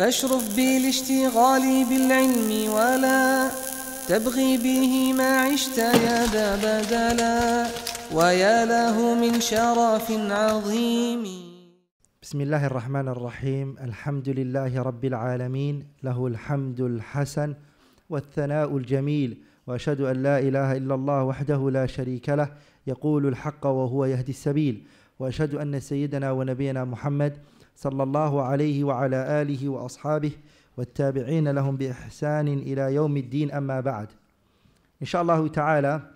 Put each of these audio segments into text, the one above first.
فاشرف بي لاشتغالي بالعلم ولا تبغي به ما عشت يا ذا بدلا ويا له من شرف عظيم بسم الله الرحمن الرحيم الحمد لله رب العالمين له الحمد الحسن والثناء الجميل واشهد ان لا اله الا الله وحده لا شريك له يقول الحق وهو يهدي السبيل واشهد ان سيدنا ونبينا محمد صلى الله عليه وعلى آله وأصحابه والتابعين لهم بإحسان إلى يوم الدين أما بعد Inshallah ta'ala,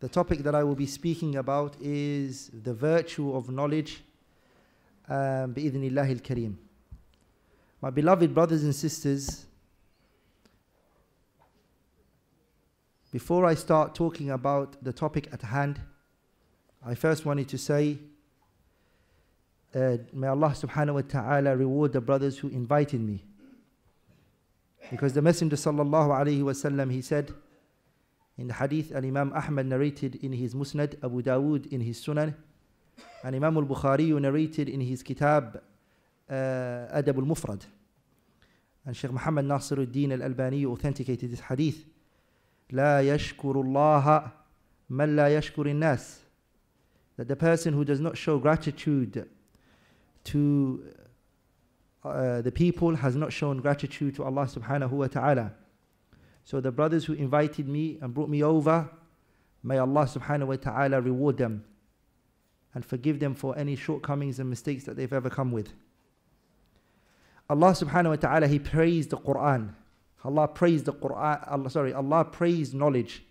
the topic that I will be speaking about is the virtue of knowledge um, بإذن al-Karim. My beloved brothers and sisters, before I start talking about the topic at hand, I first wanted to say uh, may Allah subhanahu wa ta'ala reward the brothers who invited me. Because the Messenger sallallahu alayhi wasallam he said in the hadith Al Imam Ahmad narrated in his Musnad, Abu Dawood in his Sunan, and Imam al Bukhari narrated in his Kitab uh, Adab al Mufrad. And Sheikh Muhammad Nasiruddin al Albani authenticated this hadith. لا يشكر الله من لا يشكر الناس that the person who does not show gratitude to uh, the people has not shown gratitude to Allah subhanahu wa ta'ala. So the brothers who invited me and brought me over, may Allah subhanahu wa ta'ala reward them and forgive them for any shortcomings and mistakes that they've ever come with. Allah subhanahu wa ta'ala, He praised the Quran. Allah praised the Quran, Allah, sorry, Allah praised knowledge.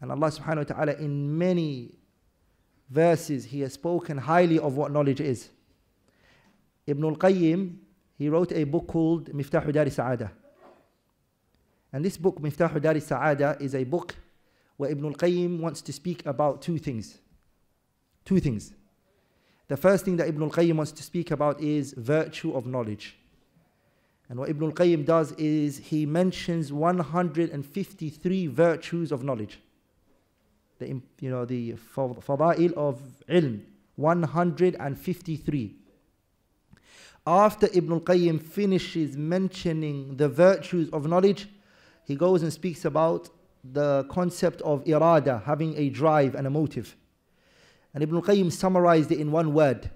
And Allah subhanahu wa ta'ala in many verses He has spoken highly of what knowledge is. Ibn al-Qayyim, he wrote a book called Miftahu Dari Sa'adah. And this book, Miftahu Dari Sa'adah, is a book where Ibn al-Qayyim wants to speak about two things. Two things. The first thing that Ibn al-Qayyim wants to speak about is virtue of knowledge. And what Ibn al-Qayyim does is he mentions 153 virtues of knowledge. The, you know, the fada'il of ilm, 153 after Ibn al Qayyim finishes mentioning the virtues of knowledge, he goes and speaks about the concept of irada, having a drive and a motive. And Ibn al Qayyim summarized it in one word.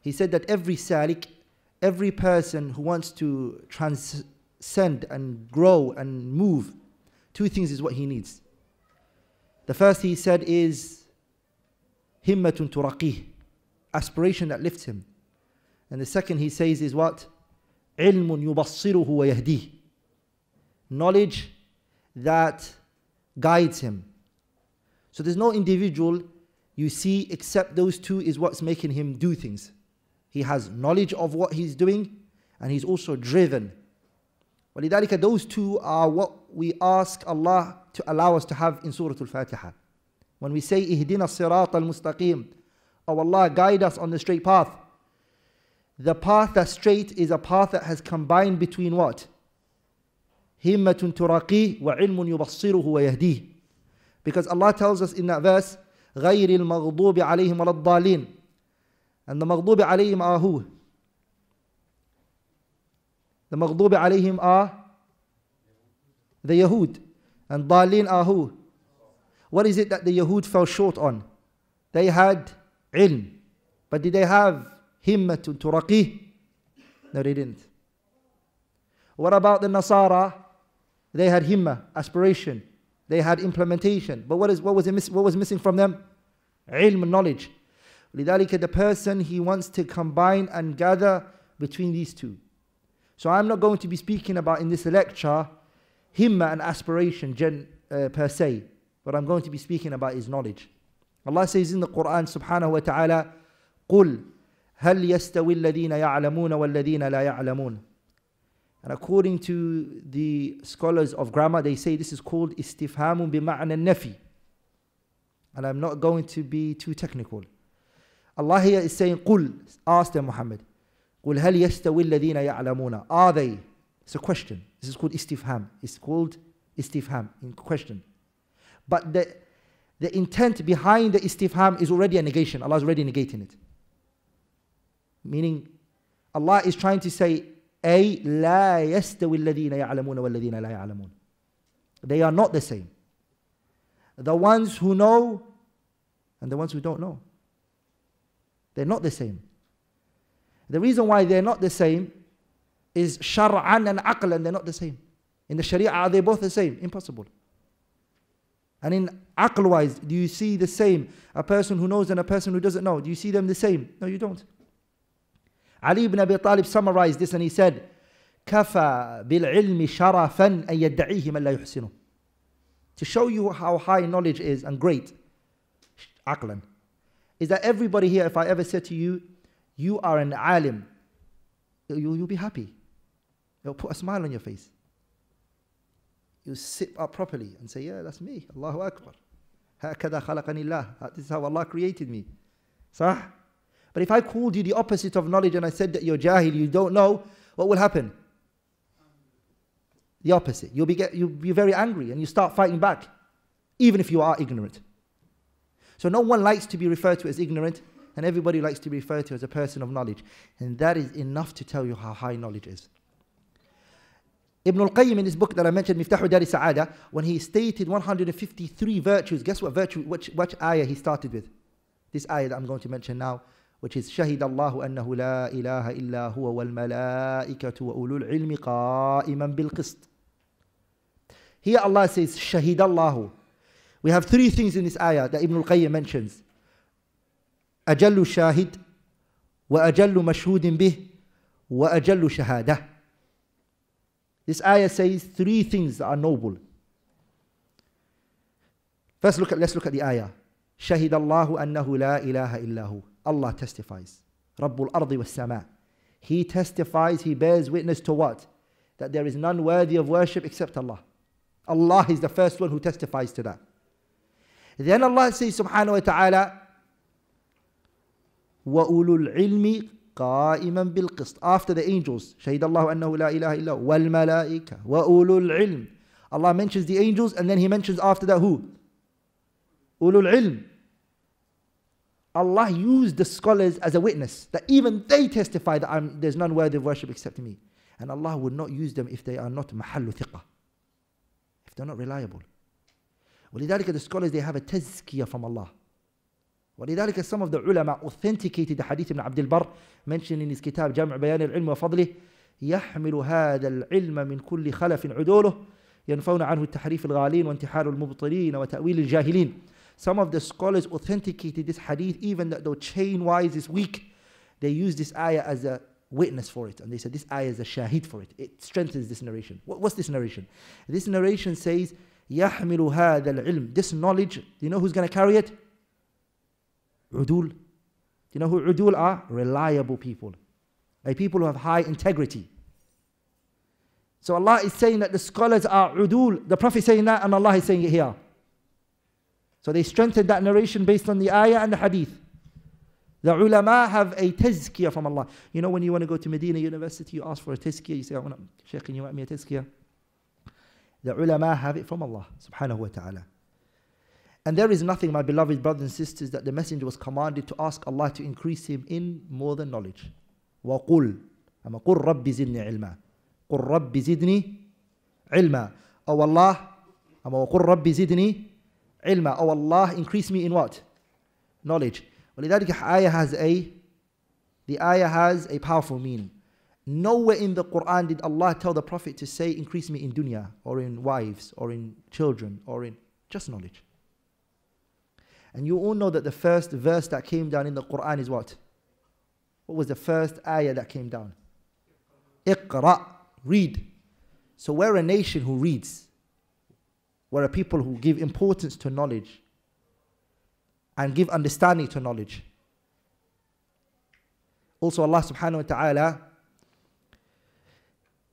He said that every salik, every person who wants to transcend and grow and move, two things is what he needs. The first he said is himmatun turaqih, aspiration that lifts him. And the second he says is what? علم يبصره ويهديه Knowledge that guides him. So there's no individual you see except those two is what's making him do things. He has knowledge of what he's doing and he's also driven. ولذلك those two are what we ask Allah to allow us to have in Surah Al-Fatiha. When we say, اهدنا الصراط المستقيم, Oh Allah, guide us on the straight path. The path that's straight is a path that has combined between what? turaqi wa ilmun وعلم يبصره ويهديه Because Allah tells us in that verse غير المغضوب عليهم ولا الضالين And the مغضوب عليهم are who? The مغضوب عليهم are the Yahud and ضالين are who? What is it that the Yahud fell short on? They had ilm but did they have himmatun turaqi, No, they didn't. What about the Nasara? They had himma, aspiration. They had implementation. But what, is, what, was, it what was missing from them? Ilm, knowledge. لذلك the person he wants to combine and gather between these two. So I'm not going to be speaking about in this lecture himma and aspiration gen, uh, per se. What I'm going to be speaking about is knowledge. Allah says in the Quran subhanahu wa ta'ala, قُلْ هل يستوي الذين يعلمون والذين لا يعلمون And according to the scholars of grammar, they say this is called istifhamun bima'na nafi. And I'm not going to be too technical. Allah here is saying, قُل Ask them, Muhammad. قُل هَلْ يَسْتَوِي الَّذِينَ يَعْلَمُونَ Are they? It's a question. This is called istifham. It's called istifham, in question. But the, the intent behind the istifham is already a negation. Allah is already negating it. Meaning, Allah is trying to say, أي لا يستوي الذين يعلمون والذين لا يعلمون. They are not the same. The ones who know and the ones who don't know. They're not the same. The reason why they're not the same is shar'an and And they're not the same. In the sharia, are they both the same? Impossible. And in aql-wise, do you see the same? A person who knows and a person who doesn't know, do you see them the same? No, you don't. Ali ibn Abi Talib summarized this and he said, كَفَى بِالْعِلْمِ شَرَفًا أَن يَدَّعِيهِ مَن لَا يُحْسِنُهُ To show you how high knowledge is and great, عقلا, is that everybody here, if I ever said to you, you are an alim, you, you'll be happy. you will put a smile on your face. you sit up properly and say, yeah, that's me, Allahu Akbar. هكذا خلقني الله. This is how Allah created me. صح? But if I called you the opposite of knowledge and I said that you're jahil, you don't know, what will happen? The opposite. You'll be, get, you'll be very angry and you start fighting back, even if you are ignorant. So no one likes to be referred to as ignorant, and everybody likes to be referred to as a person of knowledge. And that is enough to tell you how high knowledge is. Ibn al-Qayyim in his book that I mentioned, Miftahu Dari Sa'ada, when he stated 153 virtues, guess what virtue, which, which ayah he started with? This ayah that I'm going to mention now, which is شهد الله أنه لا إله إلا هو والملائكة وأولو العلم قائما بالقسط Here Allah says شهد الله We have three things in this ayah that Ibn al-Qayyim mentions أجل شاهد وأجل مشهود به وأجل شهادة This ayah says three things that are noble. First, look at, let's look at the ayah. شهد الله أنه لا إله إلا هو. Allah testifies. Rabbul ardi was sama. He testifies, he bears witness to what? That there is none worthy of worship except Allah. Allah is the first one who testifies to that. Then Allah says subhanahu wa ta'ala, قَائِمًا بِالْقِسْطِ After the angels, شهد الله أنه لا إله إلا والملائكة وَأُولُو الْعِلْمِ Allah mentions the angels and then he mentions after that who? Ulul الْعِلْمِ Allah used the scholars as a witness that even they testify that I'm, there's none worthy of worship except me. And Allah would not use them if they are not mahallu if they're not reliable. ولذلك the scholars they have a tazkiyah from Allah. ولذلك some of the ulama authenticated the hadith ibn Abdul Barr mentioned in his kitab جمع بيان العلم وفضله يحمل هذا العلم من كل خلف عدوله ينفون عنه التحريف الغالين وانتحال المبطلين وتأويل الجاهلين some of the scholars authenticated this hadith, even though chain-wise is weak. They use this ayah as a witness for it. And they said this ayah is a shahid for it. It strengthens this narration. What, what's this narration? This narration says, يَحْمِلُ هَذَا الْعِلْمِ This knowledge, do you know who's going to carry it? Udul. Do you know who udul are? Reliable people. Like people who have high integrity. So Allah is saying that the scholars are udul. The Prophet is saying that and Allah is saying it here. So they strengthened that narration based on the ayah and the hadith. The ulama have a tazkiyah from Allah. You know, when you want to go to Medina University, you ask for a tazkiyah. You say, I want to, Shaykh, can you write me a tazkiyah? The ulama have it from Allah subhanahu wa ta'ala. And there is nothing, my beloved brothers and sisters, that the messenger was commanded to ask Allah to increase him in more than knowledge. وَقُلْ أما قُلْ رَبِّ زِدْنِي عِلْمًا قُلْ رَبِّ زِدْنِي عِلْمًا أو الله أما وقل ربي زدني ilma, oh Allah, increase me in what? Knowledge. ولذلك ayah has a, the ayah has a powerful meaning. Nowhere in the Quran did Allah tell the Prophet to say, increase me in dunya, or in wives, or in children, or in just knowledge. And you all know that the first verse that came down in the Quran is what? What was the first ayah that came down? Iqra, read. So we're a nation who reads were a people who give importance to knowledge and give understanding to knowledge. Also, Allah subhanahu wa ta'ala,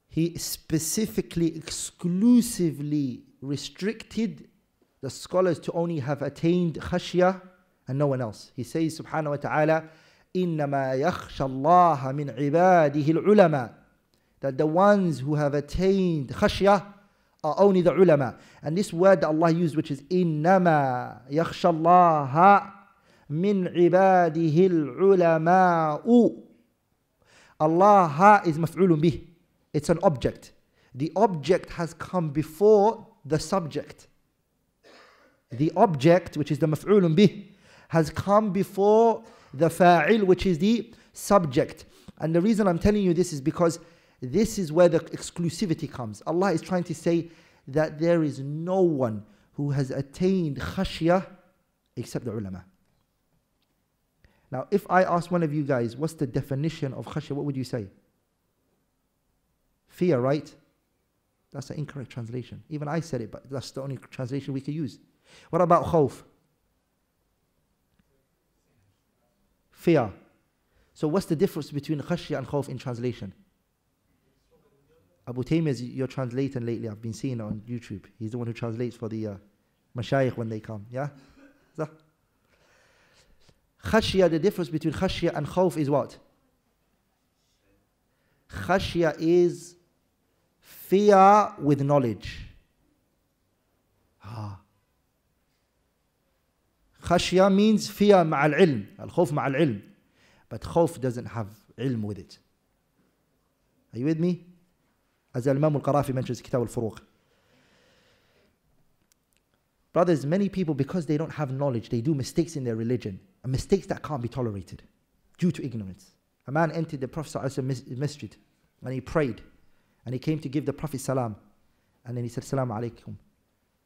He specifically, exclusively restricted the scholars to only have attained khashya and no one else. He says, subhanahu wa ta'ala, إِنَّمَا يَخْشَى اللَّهَ مِنْ عِبَادِهِ الْعُلَمَاءِ That the ones who have attained khashya are only the ulama. And this word that Allah used, which is innama yakhshallaha min ibadihi ulama'u. Allah is maf'ulun bih. It's an object. The object has come before the subject. The object, which is the maf'ulun bih, has come before the fa'il, which is the subject. And the reason I'm telling you this is because this is where the exclusivity comes. Allah is trying to say that there is no one who has attained khashya except the ulama. Now, if I ask one of you guys, what's the definition of khashya, what would you say? Fear, right? That's an incorrect translation. Even I said it, but that's the only translation we can use. What about khawf? Fear. So what's the difference between khashya and khawf in translation? Abu Taymiyyah is your translator lately. I've been seeing on YouTube. He's the one who translates for the uh, mashayikh when they come. Yeah? So, the difference between khashya and khawf is what? Khashya is fear with knowledge. Ah. Khashya means fear ma'al ilm, al khawf ma'al ilm. But khawf doesn't have ilm with it. Are you with me? as Imam al-Qarafi mentions Kitab al Brothers, many people, because they don't have knowledge, they do mistakes in their religion, and mistakes that can't be tolerated due to ignorance. A man entered the Prophet's masjid and he prayed and he came to give the Prophet salam and then he said, Salam alaikum.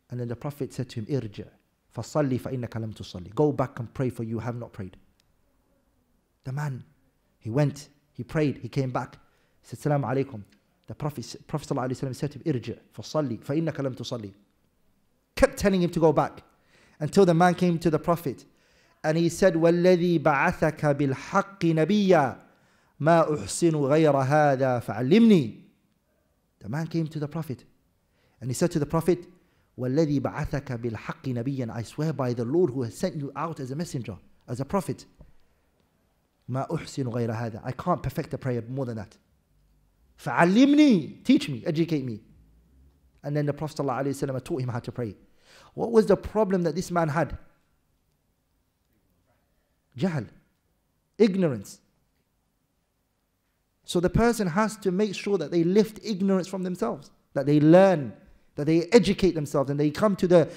And then the Prophet said to him, Irja, fasalli fa'innaka lam tusalli. Go back and pray for you have not prayed. The man, he went, he prayed, he came back. He said, Salam alaikum. The Prophet, Prophet ﷺ said to him, Irji, فَصَلِّ فَإِنَّكَ لَمْ تُصَلِّ Kept telling him to go back until the man came to the Prophet and he said, وَالَّذِي بَعَثَكَ بِالْحَقِّ نَبِيًّا مَا أُحْسِنُ غَيْرَ هَذَا فَعَلِّمْنِي The man came to the Prophet and he said to the Prophet, وَالَّذِي بَعَثَكَ بِالْحَقِّ نَبِيًّا I swear by the Lord who has sent you out as a messenger, as a prophet. مَا أُحْسِنُ غَيْرَ هَذَا I can't perfect the prayer more than that. فعلمني, teach me, educate me. And then the Prophet ﷺ taught him how to pray. What was the problem that this man had? Jahl, ignorance. So the person has to make sure that they lift ignorance from themselves, that they learn, that they educate themselves, and they come to the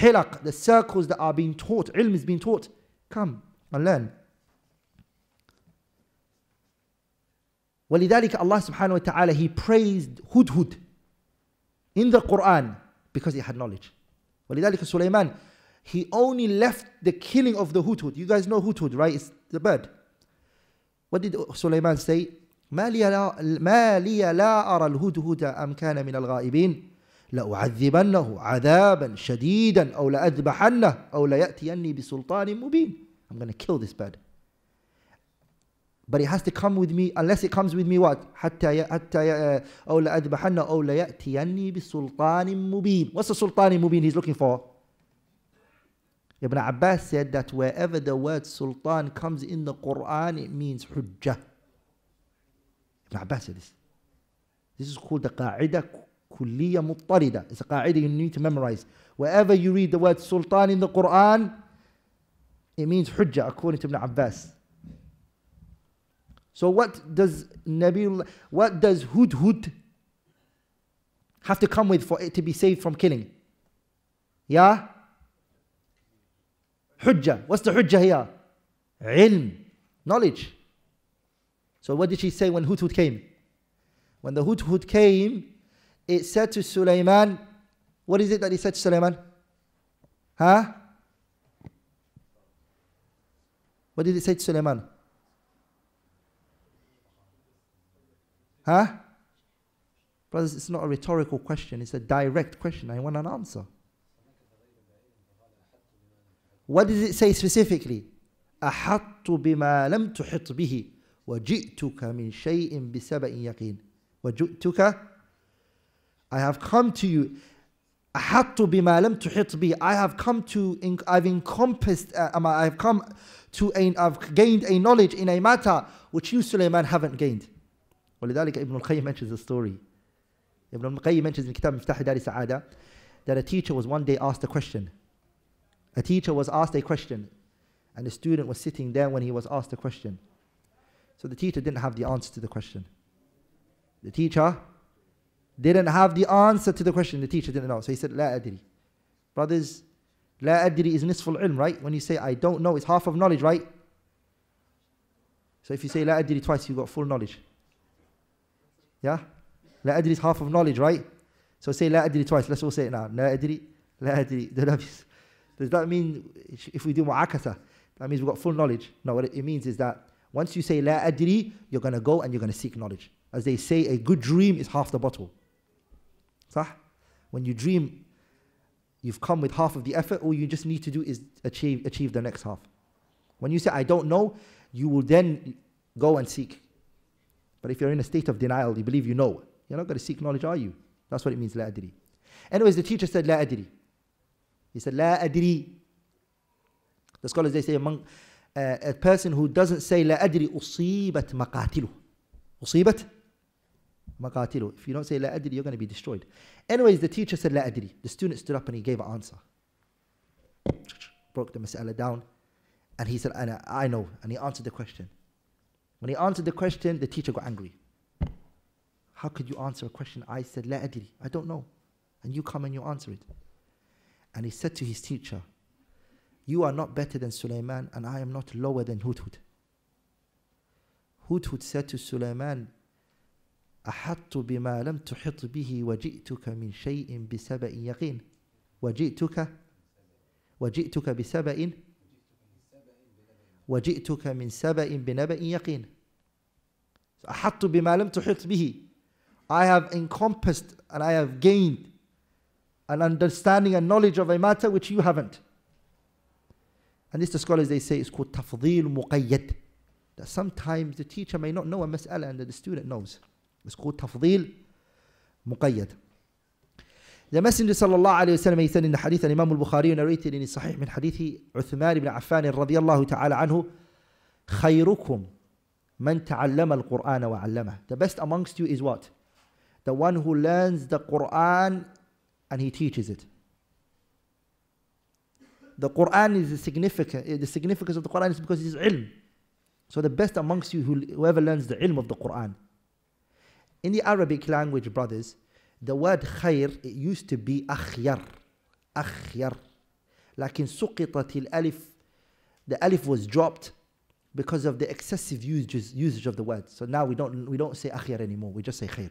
hilaq, the circles that are being taught, ilm is being taught. Come and learn. ولذلك Allah subhanahu wa ta'ala he praised Hudhud in the Quran because he had knowledge. ولذلك Sulaiman he only left the killing of the Hudhud. You guys know Hudhud, right? It's the bird. What did Sulaiman say? ما لي لا ما لي لا أرى الهدهد أم كان من الغائبين لأعذبنه عذابا شديدا أو لأذبحنه أو ليأتيني بسلطان مبين I'm going to kill this bird but it has to come with me, unless it comes with me what? حتى حتى مبين. What's the sultan mubin he's looking for? Ibn Abbas said that wherever the word sultan comes in the Quran, it means hujjah. Ibn Abbas said this. This is called the qa'idah kulliya muttarida. It's a qa'idah you need to memorize. Wherever you read the word sultan in the Quran, it means hujjah according to Ibn Abbas. So what does Nabi, what does Hudhud have to come with for it to be saved from killing? Yeah? Hujjah. What's the hujjah here? Ilm. Knowledge. So what did she say when Hudhud came? When the Hudhud came, it said to Sulaiman, what is it that he said to Sulaiman? Huh? What did it say to Sulaiman? Huh? Brothers, it's not a rhetorical question, it's a direct question. I want an answer. What does it say specifically? أحط بما لم تحط به وجئتك من شيء بسبأ يقين وجئتك I have come to you أحط بما لم تحط به I have come to I've encompassed uh, I've come to a, I've gained a knowledge in a matter which you Suleiman, haven't gained ولذلك Ibn al mentions a story. Ibn al-Qayyim mentions in Kitab Miftah Dari Sa'ada that a teacher was one day asked a question. A teacher was asked a question and the student was sitting there when he was asked a question. So the teacher didn't have the answer to the question. The teacher didn't have the answer to the question. The teacher didn't know. So he said, La adri. Brothers, La adri is nisful ilm, right? When you say I don't know, it's half of knowledge, right? So if you say La adri twice, you've got full knowledge. Yeah? La adri is half of knowledge, right? So say la adri twice. Let's all say it now. La adri, la adri. Does that mean if we do mu'akasa, that means we've got full knowledge? No, what it means is that once you say la adri, you're going to go and you're going to seek knowledge. As they say, a good dream is half the bottle. Sah? When you dream, you've come with half of the effort. All you just need to do is achieve, achieve the next half. When you say, I don't know, you will then go and seek. But if you're in a state of denial, you believe you know, you're not going to seek knowledge, are you? That's what it means, la adri. Anyways, the teacher said, la adri. He said, la adri. The scholars, they say, among uh, a person who doesn't say, la adri, usibat maqatilu. Usibat maqatilu. If you don't say, la adri, you're going to be destroyed. Anyways, the teacher said, la adri. The student stood up and he gave an answer. Broke the mas'ala down. And he said, I know. And he answered the question. When he answered the question, the teacher got angry. How could you answer a question? I said, La adri, I don't know. And you come and you answer it. And he said to his teacher, You are not better than Sulaiman, and I am not lower than Hudhud. Hudhud said to Sulaiman, أحطت بما لم تحط به وجئتك من شيء بسبأ يقين وجئتك وجئتك بسبأ وجئتك من سبأ بنبأ يقين أحط بما لم تحط به I have encompassed and I have gained an understanding and knowledge of a matter which you haven't. And this the scholars they say is called tafdil muqayyad. That sometimes the teacher may not know a mas'ala and the student knows. It's called tafdil muqayyad. The Messenger sallallahu alayhi wa sallam he said in the hadith Imam al-Bukhari narrated in his sahih min hadith Uthman ibn Affan الله تعالى عنه خيركم من تعلم القرآن وعلمه the best amongst you is what the one who learns the Quran and he teaches it the Quran is the significant the significance of the Quran is because it is ilm so the best amongst you whoever learns the ilm of the Quran in the Arabic language brothers the word khair it used to be akhyar أخير لكن سقطت الألف the alif was dropped because of the excessive usage, usage of the word. So now we don't, we don't say akhir anymore, we just say khair.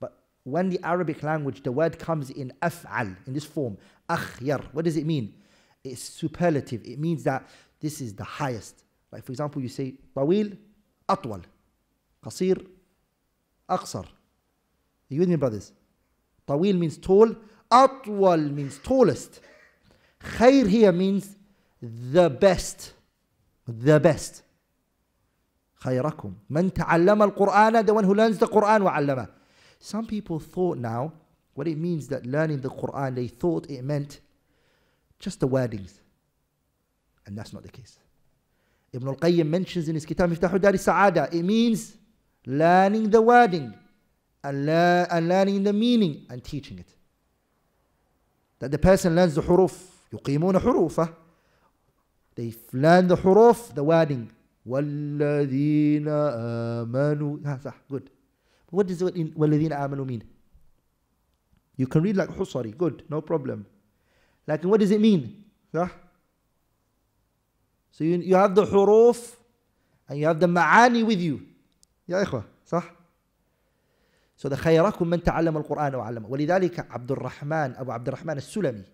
But when the Arabic language, the word comes in af'al, in this form, akhir, what does it mean? It's superlative. It means that this is the highest. Like for example, you say tawil, atwal, qasir, aqsar. You with me, brothers? Tawil means tall, atwal means tallest. Khair here means the best the best. خيركم من تعلم القرآن the one who learns the Quran وعلمه some people thought now what it means that learning the Quran they thought it meant just the wordings and that's not the case Ibn al-Qayyim mentions in his kitab Miftahu Dar Sa'ada it means learning the wording and, and learning the meaning and teaching it that the person learns the حروف. يقيمون حروفه they learn the huruf, the wording. وَالَّذِينَ آمَنُوا yeah, صح, Good. What does in وَالَّذِينَ آمَنُوا mean? You can read like Husari. Good. No problem. Like what does it mean? صح? So you, you have the huruf and you have the ma'ani with you. يا إخوة صح؟ So the خيركم من تعلم القرآن وعلم. ولذلك عبد الرحمن أبو عبد الرحمن السلمي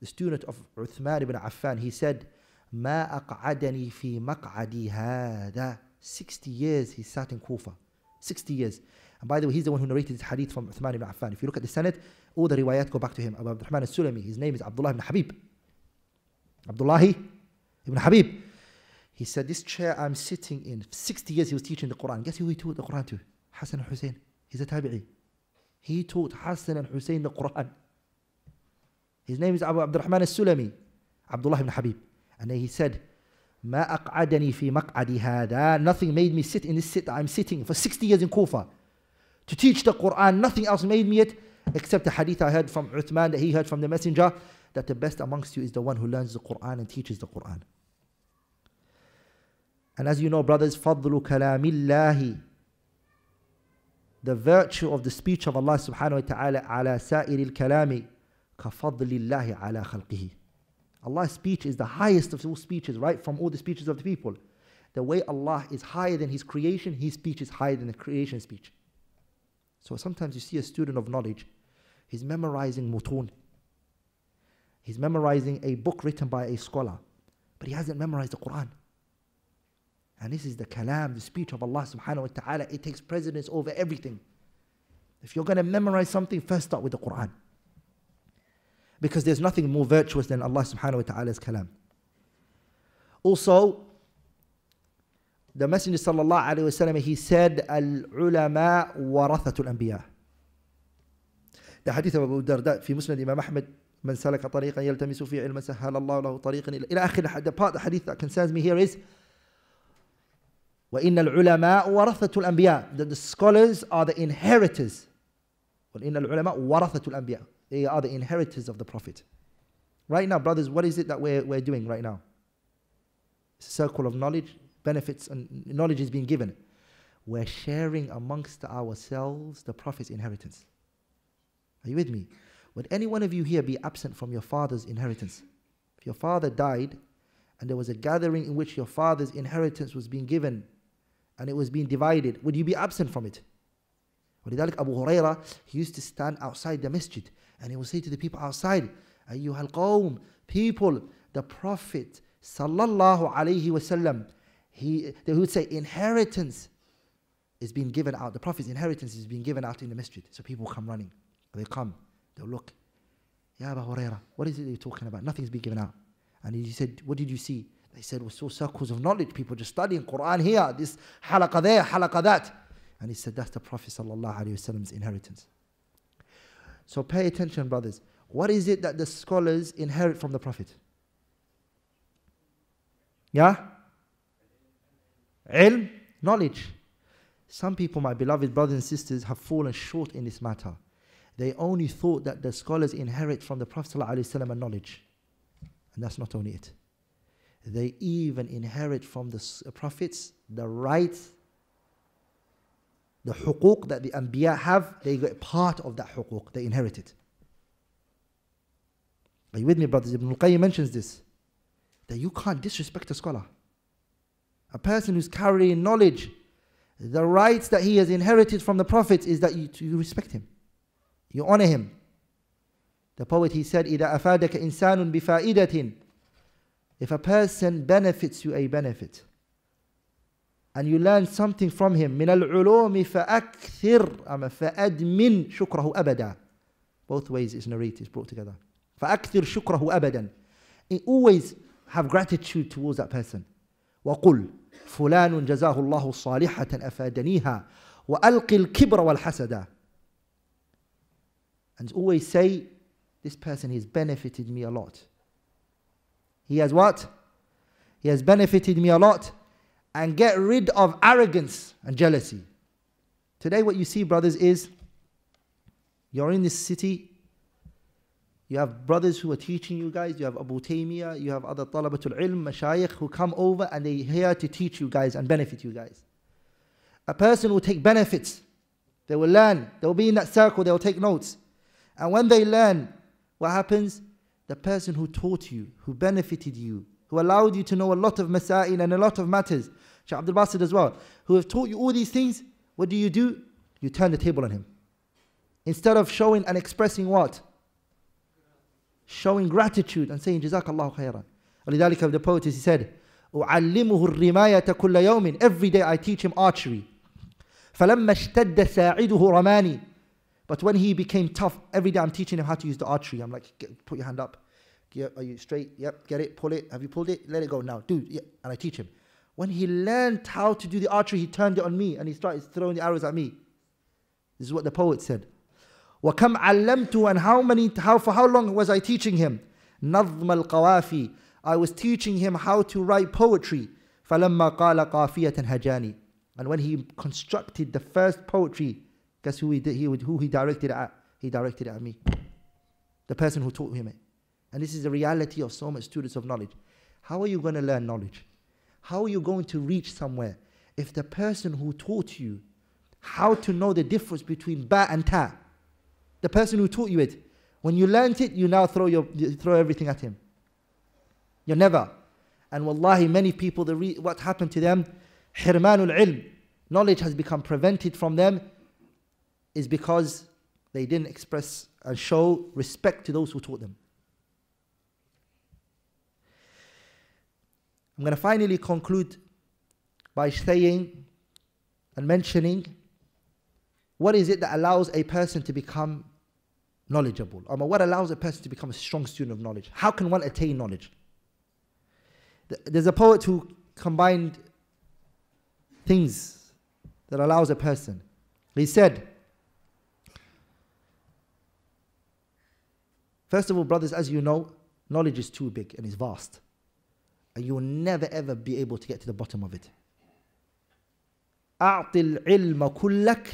the student of Uthman ibn Affan he said ما أقعدني في مقعدي هذا 60 years he sat in Kufa 60 years and by the way he's the one who narrated this hadith from Uthman ibn Affan if you look at the Senate all the riwayat go back to him Abu Rahman al-Sulami his name is Abdullah ibn Habib Abdullah ibn Habib he said this chair I'm sitting in 60 years he was teaching the Quran guess who he taught the Quran to Hassan al-Hussein he's a tabi'i he taught Hassan al-Hussein the Quran his name is Abu Abdurrahman al-Sulami Abdullah ibn Habib And then he said, ما أقعدني في مقعدي هذا Nothing made me sit in this seat I'm sitting for 60 years in Kufa to teach the Quran. Nothing else made me it except the hadith I heard from Uthman that he heard from the messenger that the best amongst you is the one who learns the Quran and teaches the Quran. And as you know, brothers, فضل كلام الله The virtue of the speech of Allah subhanahu wa ta'ala على سائر الكلام كفضل Allahi ala خلقه Allah's speech is the highest of all speeches, right? From all the speeches of the people. The way Allah is higher than His creation, His speech is higher than the creation speech. So sometimes you see a student of knowledge, he's memorizing mutun. He's memorizing a book written by a scholar, but he hasn't memorized the Quran. And this is the kalam, the speech of Allah subhanahu wa ta'ala. It takes precedence over everything. If you're going to memorize something, first start with the Quran because there's nothing more virtuous than Allah subhanahu wa ta'ala's kalam. Also, the Messenger sallallahu alayhi wasallam he said, Al ulama warathatul anbiya. The hadith of Abu Darda في مسند Imam Ahmad من سلك طريقا يلتمس فيه علما سهل الله له طريقا إلى آخر the part the hadith that concerns me here is وإن العلماء ورثة الأنبياء that the scholars are the inheritors وإن العلماء ورثة الأنبياء they are the inheritors of the Prophet. Right now, brothers, what is it that we're, we're doing right now? It's a circle of knowledge, benefits, and knowledge is being given. We're sharing amongst ourselves the Prophet's inheritance. Are you with me? Would any one of you here be absent from your father's inheritance? If your father died and there was a gathering in which your father's inheritance was being given and it was being divided, would you be absent from it? Abu Huraira, he used to stand outside the masjid and he will say to the people outside, أيها القوم, people, the Prophet sallallahu alaihi wasallam, he, would say inheritance is being given out. The Prophet's inheritance is being given out in the masjid. So people come running. They come. They look. Ya Abu Huraira, what is it you're talking about? Nothing's being given out. And he said, what did you see? They said, we saw circles of knowledge. People just studying Quran here, this halaqah there, halaqah that. And he said, that's the Prophet sallallahu alaihi wasallam's inheritance. So pay attention, brothers. What is it that the scholars inherit from the Prophet? Yeah? Ilm, knowledge. Some people, my beloved brothers and sisters, have fallen short in this matter. They only thought that the scholars inherit from the Prophet ﷺ knowledge. And that's not only it. They even inherit from the uh, prophets the right the huquq that the anbiya have, they get part of that huquq, they inherit it. Are you with me, brothers? Ibn al-Qayyim mentions this, that you can't disrespect a scholar. A person who's carrying knowledge, the rights that he has inherited from the prophets is that you, you respect him. You honor him. The poet, he said, إِذَا أَفَادَكَ إِنسَانٌ بِفَائِدَةٍ If a person benefits you a benefit, and you learn something from him من العلوم فأكثر أما فأدمن شكره أبدا both ways is narrated is brought together فأكثر شكره أبدا and always have gratitude towards that person وقل فلان جزاه الله صالحة أفادنيها وألقي الكبر والحسد and always say this person has benefited me a lot he has what he has benefited me a lot and get rid of arrogance and jealousy. Today, what you see, brothers, is you're in this city, you have brothers who are teaching you guys, you have Abu Taymiyyah, you have other Talabatul Ilm, Mashayikh who come over and they're here to teach you guys and benefit you guys. A person will take benefits, they will learn, they will be in that circle, they will take notes. And when they learn, what happens? The person who taught you, who benefited you, who allowed you to know a lot of masail and a lot of matters, Shaykh Abdul Basid as well, who have taught you all these things, what do you do? You turn the table on him. Instead of showing and expressing what? Showing gratitude and saying, Jazakallah khairan. ولذلك of the poet, he said, أعلمه الرماية كل Every day I teach him archery. فلما اشتد ساعده رماني But when he became tough, every day I'm teaching him how to use the archery. I'm like, put your hand up. Yeah, are you straight? Yep, get it, pull it. Have you pulled it? Let it go now. Dude, yeah. And I teach him. When he learned how to do the archery, he turned it on me and he started throwing the arrows at me. This is what the poet said. وَكَمْ عَلَّمْتُ And how many, how, for how long was I teaching him? نَظْمَ الْقَوَافِي I was teaching him how to write poetry. فَلَمَّا قَالَ قَافِيَةً هَجَانِي And when he constructed the first poetry, guess who he, did, he, who he directed at? He directed at me. The person who taught him it. And this is the reality of so many students of knowledge. How are you going to learn knowledge? How are you going to reach somewhere if the person who taught you how to know the difference between ba and ta, the person who taught you it, when you learnt it, you now throw, your, you throw everything at him. You're never. And wallahi, many people, the re- what happened to them, hirmanul ilm, knowledge has become prevented from them, is because they didn't express and show respect to those who taught them. I'm going to finally conclude by saying and mentioning what is it that allows a person to become knowledgeable? Um, what allows a person to become a strong student of knowledge? How can one attain knowledge? There's a poet who combined things that allows a person. He said, first of all, brothers, as you know, knowledge is too big and it's vast. And you'll never ever be able to get to the bottom of it. أعطي العلم كلك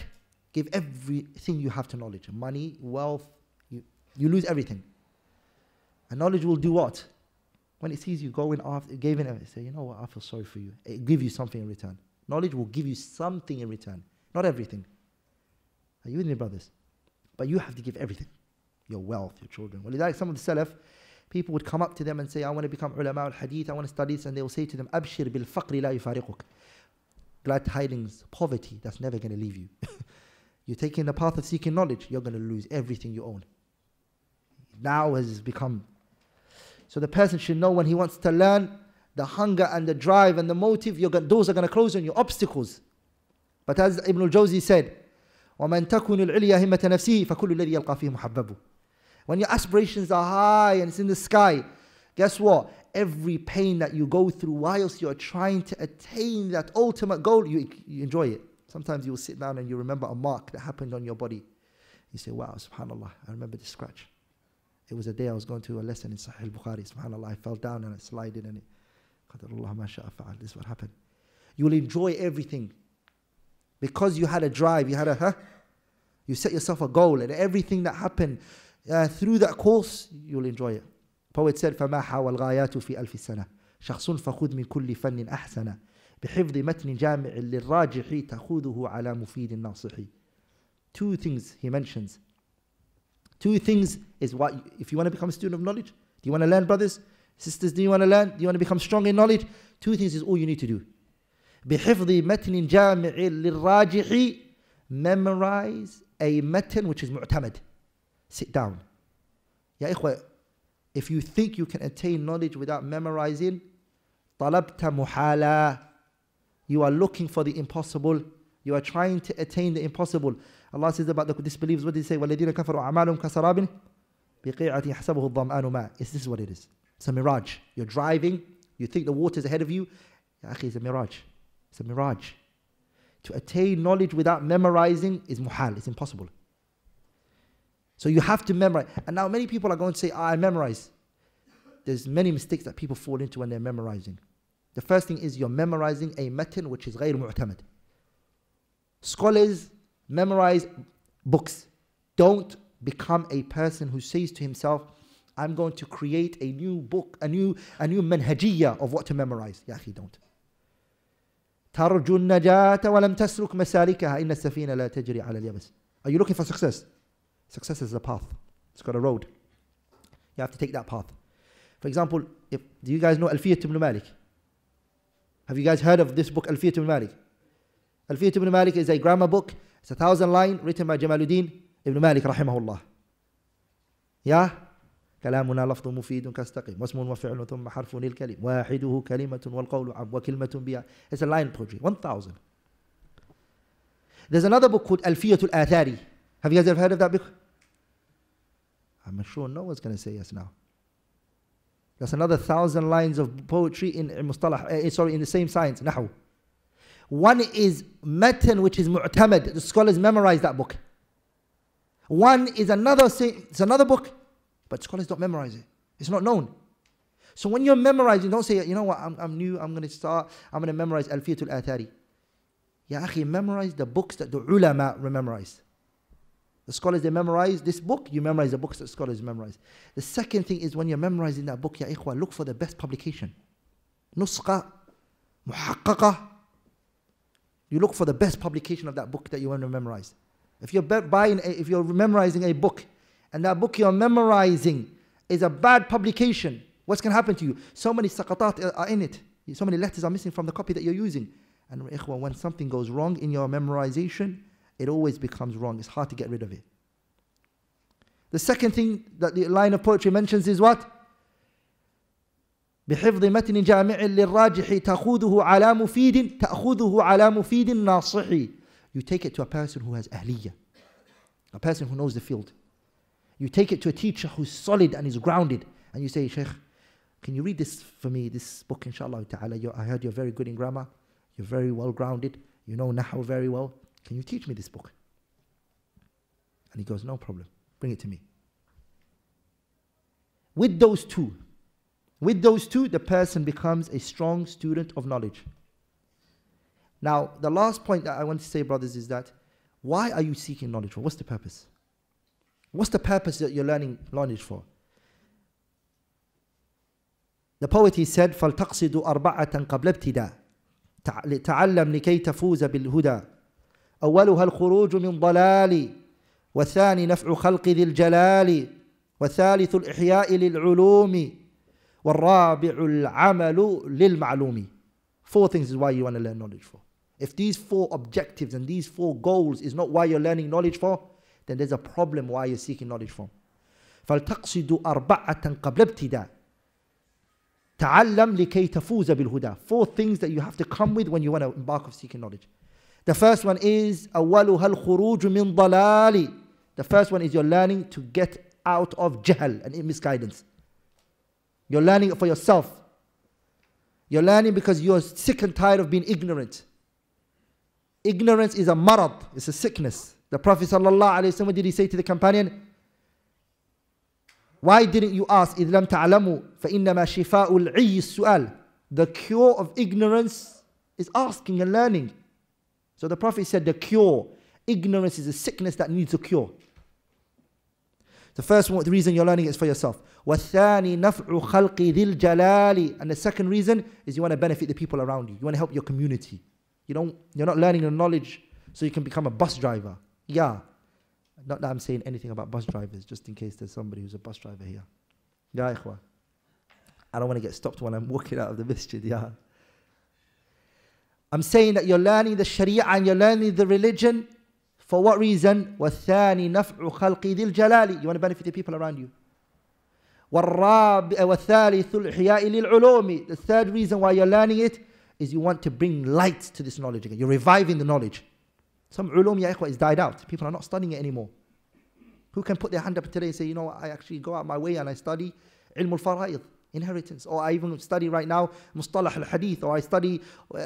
Give everything you have to knowledge. Money, wealth, you, you lose everything. And knowledge will do what? When it sees you going after, giving it, it say, you know what, I feel sorry for you. It give you something in return. Knowledge will give you something in return. Not everything. Are you with me, brothers? But you have to give everything. Your wealth, your children. Well, like some of the Salaf, people would come up to them and say, I want to become ulama al hadith, I want to study this. And they will say to them, Abshir bil faqri la yufariquk. Glad tidings, poverty, that's never going to leave you. You're taking the path of seeking knowledge, you're going to lose everything you own. Now has become. So the person should know when he wants to learn, the hunger and the drive and the motive, you're going, those are going to close on you, obstacles. But as Ibn al-Jawzi said, وَمَنْ تَكُنُ الْعِلْيَا هِمَّةَ نَفْسِهِ فَكُلُّ الَّذِي يَلْقَى فِيهِ مُحَبَّبُ when your aspirations are high and it's in the sky, guess what? Every pain that you go through whilst you're trying to attain that ultimate goal, you, you enjoy it. Sometimes you'll sit down and you remember a mark that happened on your body. You say, wow, subhanAllah, I remember this scratch. It was a day I was going to a lesson in Sahih Bukhari. SubhanAllah, I fell down and I slided and it, this is what happened. You will enjoy everything. Because you had a drive, you had a, huh? You set yourself a goal and everything that happened, uh, through that course, you'll enjoy it. Poet said, فما حوى الغايات في ألف سنة شخص فخذ من كل فن أحسن بحفظ متن جامع للراجح تخوذه على مفيد الناصح Two things he mentions. Two things is what, if you want to become a student of knowledge, do you want to learn, brothers? Sisters, do you want to learn? Do you want to become strong in knowledge? Two things is all you need to do. بحفظ متن جامع للراجح Memorize a متن which is معتمد sit down. Ya ikhwa, if you think you can attain knowledge without memorizing, talabta muhala. You are looking for the impossible. You are trying to attain the impossible. Allah says about the disbelievers, what did he say? وَالَّذِينَ كَفَرُوا أَعْمَالُهُمْ كَسَرَابٍ بِقِيعَةٍ يَحْسَبُهُ الظَّمْآنُ مَاءٍ This this what it is. It's a mirage. You're driving, you think the water's ahead of you. Ya akhi, it's a mirage. It's a mirage. To attain knowledge without memorizing is muhal, it's impossible. So you have to memorize. And now many people are going to say, oh, I memorize. There's many mistakes that people fall into when they're memorizing. The first thing is you're memorizing a matin which is غير معتمد. Scholars memorize books. Don't become a person who says to himself, I'm going to create a new book, a new, a new menhajiyah of what to memorize. Yeah, he don't. ترجو النجاة ولم تسْرُك مسالكها إن السفينة لا تجري على اليابس. Are you looking for success? Success is a path. It's got a road. You have to take that path. For example, if, do you guys know Alfiyat ibn Malik? Have you guys heard of this book, Alfiyat ibn Malik? Alfiyat ibn Malik is a grammar book. It's a thousand line written by Jamaluddin ibn Malik, rahimahullah. Yeah? كلامنا لفظ مفيد كاستقيم واسم وفعل ثم حرف للكلم واحده كلمة والقول عب وكلمة بيا. It's a line poetry 1000 There's another book called Alfiyatul Athari Have you guys ever heard of that book? I'm sure no one's going to say yes now. That's another thousand lines of poetry in mustalah, eh, eh, sorry, in the same science, nahu. One is Metin, which is mu'tamad. The scholars memorize that book. One is another, it's another book, but scholars don't memorize it. It's not known. So when you're memorizing, don't say, you know what, I'm, I'm new, I'm going to start, I'm going to memorize Alfiyatul Athari. Ya akhi, memorize the books that the ulama memorized. The scholars, they memorize this book. You memorize the books that scholars memorize. The second thing is when you're memorizing that book, ya ikhwa, look for the best publication. Nusqa, muhaqqaqa. You look for the best publication of that book that you want to memorize. If you're buying, a, if you're memorizing a book, and that book you're memorizing is a bad publication, what's going to happen to you? So many saqatat are in it. So many letters are missing from the copy that you're using. And ikhwa, when something goes wrong in your memorization, it always becomes wrong. It's hard to get rid of it. The second thing that the line of poetry mentions is what? بحفظ متن جامع للراجح تأخذه على مفيد تأخذه على مفيد ناصح You take it to a person who has أهلية, a person who knows the field. You take it to a teacher who's solid and is grounded and you say, Shaykh, can you read this for me, this book, inshallah ta'ala? I heard you're very good in grammar, you're very well grounded, you know Nahu very well. Can you teach me this book? And he goes, No problem. Bring it to me. With those two, with those two, the person becomes a strong student of knowledge. Now, the last point that I want to say, brothers, is that why are you seeking knowledge for? What's the purpose? What's the purpose that you're learning knowledge for? The poet he said, فَلْتَقْصِدُ أَرْبَعَةً قَبْلَ ابْتِدَاءٍ تَعَلَّمْ لِكَيْ تَفُوزَ بِالْهُدَى أولها الخروج من ضلال والثاني نفع خلق ذي الجلال والثالث الإحياء للعلوم والرابع العمل للمعلوم Four things is why you want to learn knowledge for. If these four objectives and these four goals is not why you're learning knowledge for, then there's a problem why you're seeking knowledge from. فلتقصد أربعة قبل ابتداء تعلم لكي تفوز بالهدى. Four things that you have to come with when you want to embark on seeking knowledge. The first one is أولها الخروج من The first one is you're learning to get out of jahl and misguidance. You're learning for yourself. You're learning because you're sick and tired of being ignorant. Ignorance is a marad, it's a sickness. The Prophet ﷺ, what did he say to the companion? Why didn't you ask, إِذْ لَمْ تَعْلَمُوا فَإِنَّمَا شِفَاءُ الْعِيِّ السُّؤَالِ The cure of ignorance is asking and learning. So the Prophet said the cure, ignorance is a sickness that needs a cure. The first one, the reason you're learning it's for yourself. And the second reason is you want to benefit the people around you. You want to help your community. You don't, you're not learning the knowledge so you can become a bus driver. Yeah. Not that I'm saying anything about bus drivers, just in case there's somebody who's a bus driver here. Yeah, I don't want to get stopped when I'm walking out of the masjid, yeah. I'm saying that you're learning the Sharia and you're learning the religion. For what reason? وَالثَّانِي نَفْعُ خَلْقِ ذِي الْجَلَالِ You want to benefit the people around you. وَالثَّالِثُ الْحِيَاءِ لِلْعُلُومِ The third reason why you're learning it is you want to bring light to this knowledge again. You're reviving the knowledge. Some ulum, has is died out. People are not studying it anymore. Who can put their hand up today and say, you know, I actually go out my way and I study علم al inheritance. Or I even study right now mustalah al-hadith, or I study uh,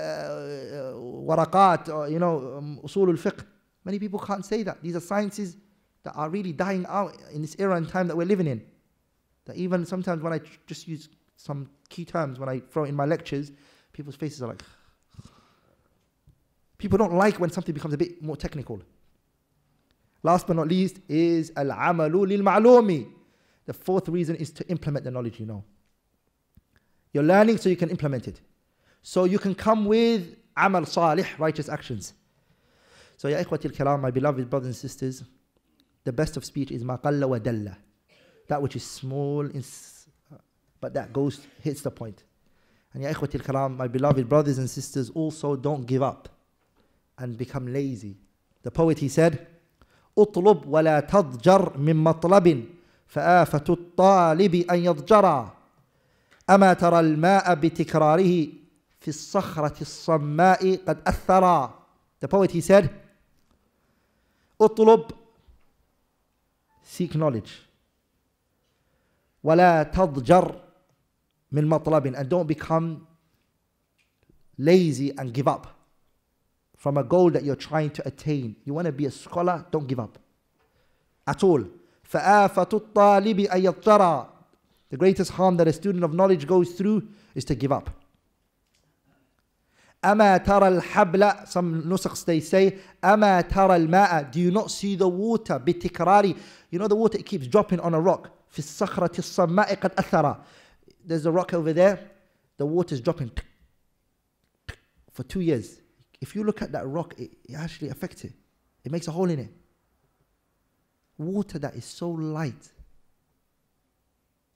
waraqat, or you know, um, usul al-fiqh. Many people can't say that. These are sciences that are really dying out in this era and time that we're living in. That even sometimes when I just use some key terms when I throw in my lectures, people's faces are like. People don't like when something becomes a bit more technical. Last but not least is al-amalu lil-ma'lumi. The fourth reason is to implement the knowledge you know. You're learning so you can implement it. So you can come with amal salih, righteous actions. So ya ikhwati al-kiram, my beloved brothers and sisters, the best of speech is ma qalla wa dalla. That which is small, but that goes, hits the point. And ya ikhwati al-kiram, my beloved brothers and sisters, also don't give up and become lazy. The poet, he said, اطلب ولا تضجر من مطلب فآفة الطالب أن يضجرا أما ترى الماء بتكراره في الصخرة الصماء قد أثر The poet he said اطلب seek knowledge ولا تضجر من مطلب and don't become lazy and give up from a goal that you're trying to attain you want to be a scholar don't give up at all فآفة الطالب أن يضطرى The greatest harm that a student of knowledge goes through is to give up. Ama tara al-habla, some nusaks they say, Ama tara al-ma'a, do you not see the water? Bitikrari, you know the water it keeps dropping on a rock. There's a rock over there, the water is dropping for two years. If you look at that rock, it, it actually affects it. It makes a hole in it. Water that is so light,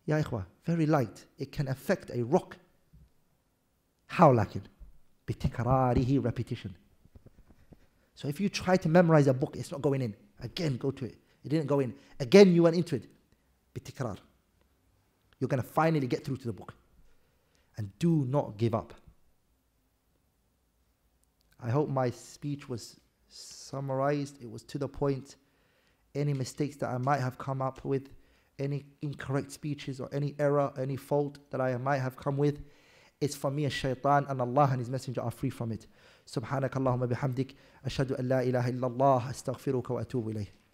Ya very light. It can affect a rock. How lakin? Bitikararihi repetition. So if you try to memorize a book, it's not going in. Again, go to it. It didn't go in. Again, you went into it. Bitikrar. You're going to finally get through to the book. And do not give up. I hope my speech was summarized. It was to the point. Any mistakes that I might have come up with, any incorrect speeches or any error, any fault that I might have come with, it's for me a shaitan and Allah and His Messenger are free from it. سبحانك اللهم بحمدك أشهد أن لا إله إلا الله أستغفرك وأتوب إليه